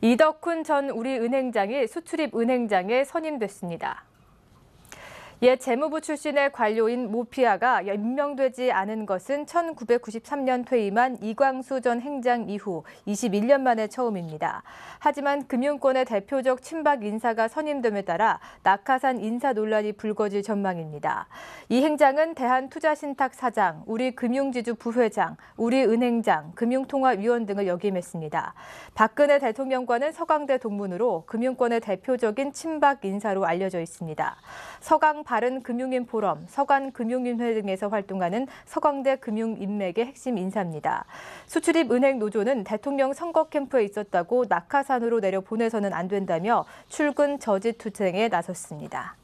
이덕훈 전 우리은행장이 수출입은행장에 선임됐습니다. 옛 예, 재무부 출신의 관료인 모피아가 임명되지 않은 것은 1993년 퇴임한 이광수 전 행장 이후 21년 만에 처음입니다. 하지만 금융권의 대표적 친박 인사가 선임됨에 따라 낙하산 인사 논란이 불거질 전망입니다. 이 행장은 대한투자신탁 사장, 우리금융지주 부회장, 우리은행장, 금융통화위원 등을 역임했습니다. 박근혜 대통령과는 서강대 동문으로 금융권의 대표적인 친박 인사로 알려져 있습니다. 서강 바른금융인 포럼, 서간금융인회 등에서 활동하는 서강대 금융인맥의 핵심 인사입니다. 수출입 은행 노조는 대통령 선거 캠프에 있었다고 낙하산으로 내려 보내서는 안 된다며 출근 저지 투쟁에 나섰습니다.